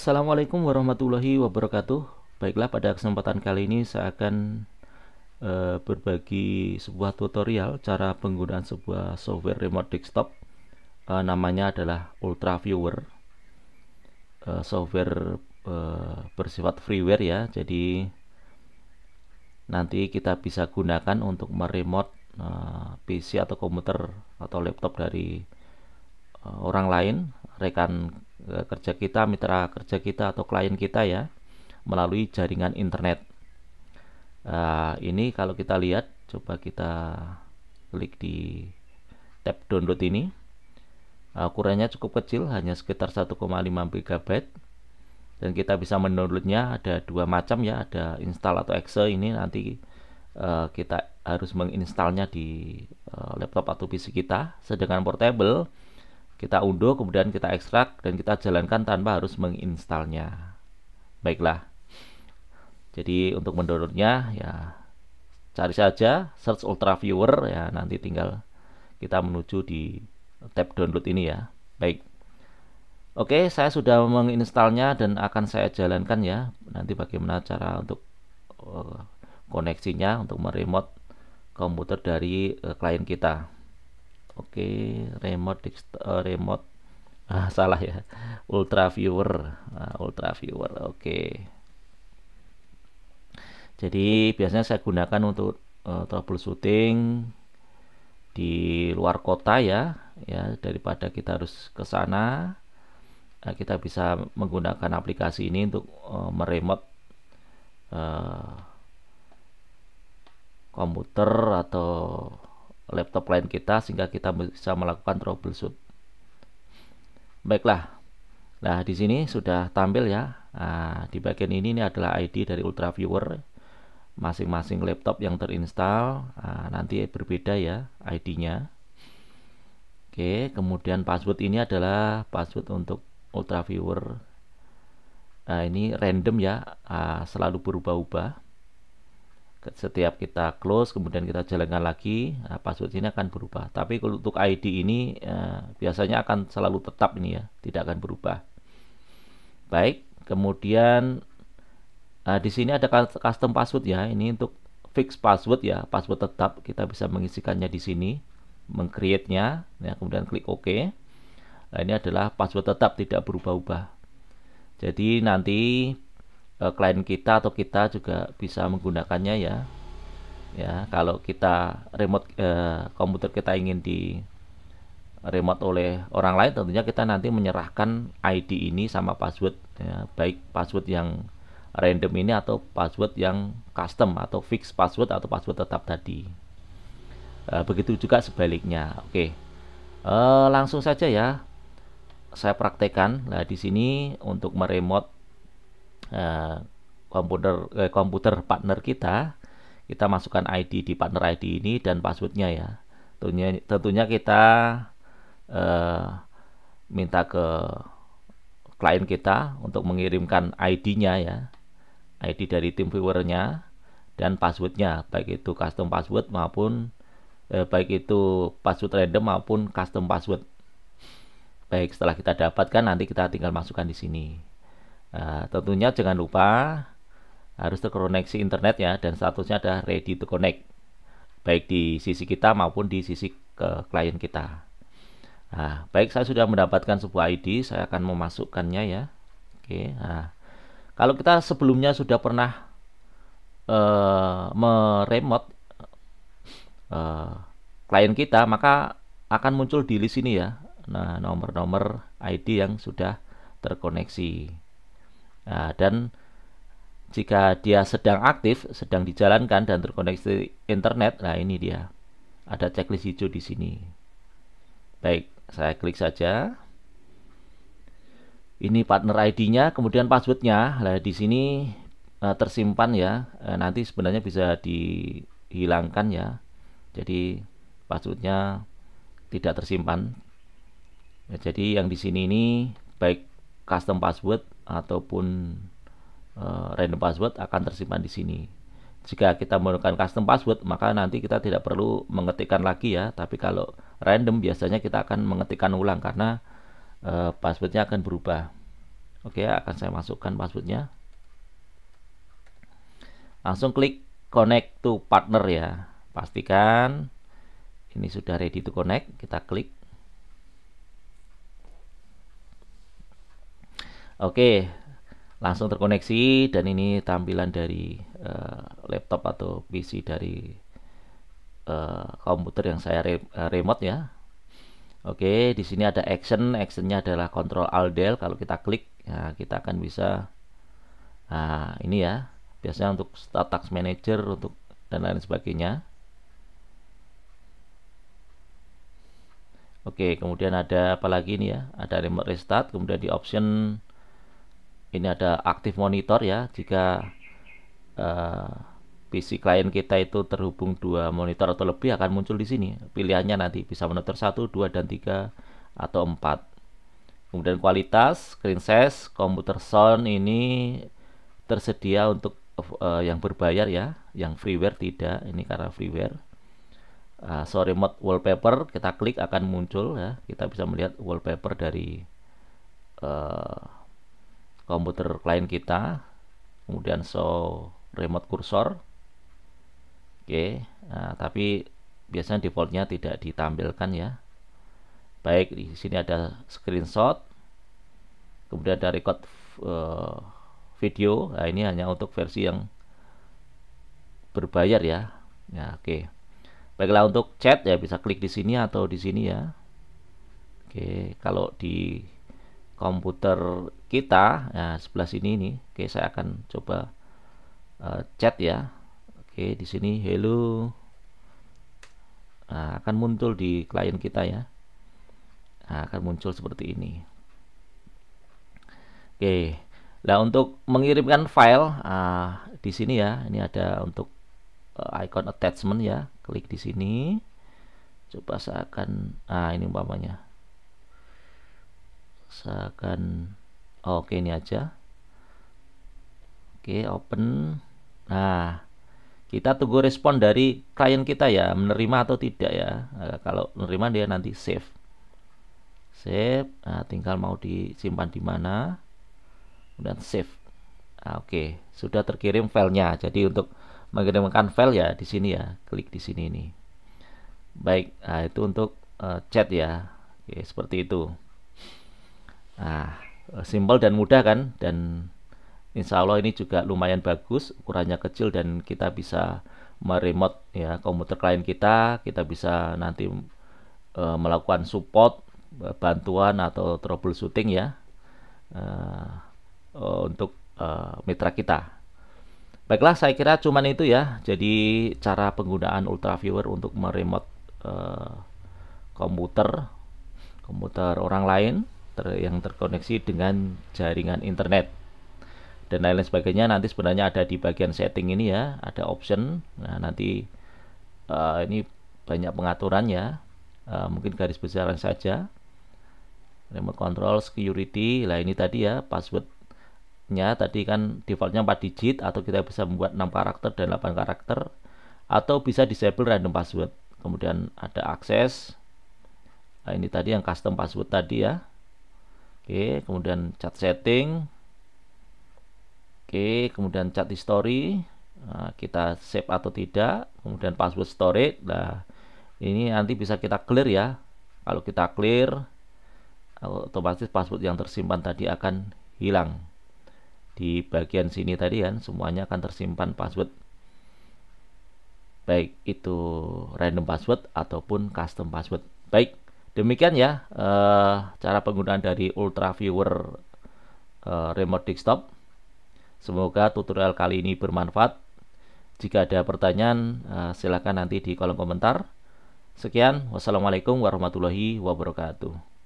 Assalamualaikum warahmatullahi wabarakatuh. Baiklah, pada kesempatan kali ini saya akan e, berbagi sebuah tutorial cara penggunaan sebuah software remote desktop. E, namanya adalah Ultra Viewer. E, eh, software e, bersifat freeware ya, jadi nanti kita bisa gunakan untuk meremote e, PC atau komputer atau laptop dari e, orang lain, rekan Eh, kerja kita, mitra kerja kita atau klien kita ya melalui jaringan internet. Uh, ini kalau kita lihat, coba kita klik di tab download ini. Eh, ukurannya cukup kecil, hanya sekitar 1,5 MB dan kita bisa mendownloadnya ada dua macam ya, ada install atau exe ini nanti uh, kita harus menginstalnya di uh, laptop atau PC kita. Sedangkan portable kita unduh kemudian kita ekstrak dan kita jalankan tanpa harus menginstalnya baiklah jadi untuk mendownloadnya ya cari saja search ultra viewer ya nanti tinggal kita menuju di tab download ini ya baik oke saya sudah menginstalnya dan akan saya jalankan ya nanti bagaimana cara untuk eh, koneksinya untuk meremote komputer dari eh, klien kita oke okay. remote uh, remote ah salah ya ultra viewer ah, ultra viewer oke okay. jadi biasanya saya gunakan untuk uh, troubleshooting di luar kota ya ya daripada kita harus ke sana nah, kita bisa menggunakan aplikasi ini untuk uh, meremot uh, komputer atau laptop lain kita sehingga kita bisa melakukan troubleshoot. Baiklah. Nah, di sini sudah tampil ya. Nah, di bagian ini ini adalah ID dari Ultra Viewer masing-masing laptop yang terinstall. Nah, nanti berbeda ya ID-nya. Oke, kemudian password ini adalah password untuk Ultra Viewer. Nah, ini random ya, ah, selalu berubah-ubah setiap kita close kemudian kita jalankan lagi nah, password ini akan berubah tapi untuk ID ini eh, biasanya akan selalu tetap ini ya tidak akan berubah baik kemudian eh, di sini ada custom password ya ini untuk fix password ya password tetap kita bisa mengisikannya di sini mengcreate nya ya, kemudian klik OK nah, ini adalah password tetap tidak berubah-ubah jadi nanti uh, klien kita atau kita juga bisa menggunakannya ya ya kalau kita remote uh, komputer kita ingin di remote oleh orang lain tentunya kita nanti menyerahkan ID ini sama password ya, baik password yang random ini atau password yang custom atau fix password atau password tetap tadi uh, begitu juga sebaliknya oke okay. uh, langsung saja ya saya praktekkan lah di sini untuk meremote uh, komputer eh, komputer partner kita kita masukkan ID di partner ID ini dan passwordnya ya tentunya tentunya kita eh, minta ke klien kita untuk mengirimkan ID-nya ya ID dari tim viewernya dan passwordnya baik itu custom password maupun eh, baik itu password random maupun custom password baik setelah kita dapatkan nanti kita tinggal masukkan di sini Nah, tentunya jangan lupa harus terkoneksi internet ya dan statusnya ada ready to connect baik di sisi kita maupun di sisi ke klien kita. Nah, baik saya sudah mendapatkan sebuah ID, saya akan memasukkannya ya. Oke. Nah, kalau kita sebelumnya sudah pernah uh, eh, meremot uh, eh, klien kita, maka akan muncul di list ini ya. Nah, nomor-nomor ID yang sudah terkoneksi. Nah, dan jika dia sedang aktif, sedang dijalankan dan terkoneksi internet, nah ini dia. Ada checklist hijau di sini. Baik, saya klik saja. Ini partner ID-nya, kemudian passwordnya. Nah, di sini eh, tersimpan ya. Eh, nanti sebenarnya bisa dihilangkan ya. Jadi passwordnya tidak tersimpan. Ya, jadi yang di sini ini baik custom password ataupun uh, random password akan tersimpan di sini. Jika kita menggunakan custom password, maka nanti kita tidak perlu mengetikkan lagi ya. Tapi kalau random biasanya kita akan mengetikkan ulang karena uh, passwordnya akan berubah. Oke, akan saya masukkan passwordnya. Langsung klik connect to partner ya. Pastikan ini sudah ready to connect. Kita klik Oke, langsung terkoneksi dan ini tampilan dari uh, laptop atau PC dari uh, komputer yang saya re remote ya. Oke, di sini ada action, actionnya adalah kontrol alt del. Kalau kita klik, ya, kita akan bisa nah, ini ya. Biasanya untuk start task manager untuk dan lain sebagainya. Oke, kemudian ada apa lagi ini ya? Ada remote restart, kemudian di option ini ada aktif monitor ya jika uh, PC klien kita itu terhubung dua monitor atau lebih akan muncul di sini pilihannya nanti bisa monitor satu, dua dan tiga atau empat. kemudian kualitas, screen size, komputer sound ini tersedia untuk uh, yang berbayar ya yang freeware tidak ini karena freeware uh, so remote wallpaper kita klik akan muncul ya kita bisa melihat wallpaper dari uh, komputer klien kita kemudian show remote cursor oke okay. nah, tapi biasanya defaultnya tidak ditampilkan ya baik di sini ada screenshot kemudian ada record uh, video nah ini hanya untuk versi yang berbayar ya ya oke okay. baiklah untuk chat ya bisa klik di sini atau di sini ya oke kalau di komputer kita ya sebelah sini ini, oke saya akan coba uh, chat ya oke di sini hello nah, akan muncul di klien kita ya nah, akan muncul seperti ini oke nah untuk mengirimkan file uh, di sini ya ini ada untuk uh, icon attachment ya klik di sini coba saya akan ah ini umpamanya seakan oh, oke ini aja oke open nah kita tunggu respon dari klien kita ya menerima atau tidak ya nah, kalau menerima dia nanti save save nah, tinggal mau disimpan di mana dan save nah, oke okay. sudah terkirim filenya jadi untuk mengirimkan file ya di sini ya klik di sini ini baik nah, itu untuk uh, chat ya oke, seperti itu Nah, simpel dan mudah kan dan insya Allah ini juga lumayan bagus ukurannya kecil dan kita bisa meremote ya komputer klien kita kita bisa nanti e, melakukan support eh, bantuan atau troubleshooting ya e, e, untuk e, mitra kita baiklah saya kira cuman itu ya jadi cara penggunaan ultra viewer untuk meremote e, komputer komputer orang lain ter yang terkoneksi dengan jaringan internet dan lain-lain sebagainya nanti sebenarnya ada di bagian setting ini ya ada option nah nanti uh, ini banyak ya uh, mungkin garis besaran saja remote control security lah ini tadi ya passwordnya tadi kan defaultnya 4 digit atau kita bisa membuat 6 karakter dan 8 karakter atau bisa disable random password kemudian ada akses nah, ini tadi yang custom password tadi ya Oke, kemudian chat setting. Oke, kemudian chat history. Nah, kita save atau tidak, kemudian password storage. Nah, ini nanti bisa kita clear ya. Kalau kita clear, otomatis password yang tersimpan tadi akan hilang. Di bagian sini tadi kan semuanya akan tersimpan password baik itu random password ataupun custom password. Baik, Demikian ya uh, cara penggunaan dari Ultra Viewer uh, remote desktop. Semoga tutorial kali ini bermanfaat. Jika ada pertanyaan, uh, silakan nanti di kolom komentar. Sekian, wassalamualaikum warahmatullahi wabarakatuh.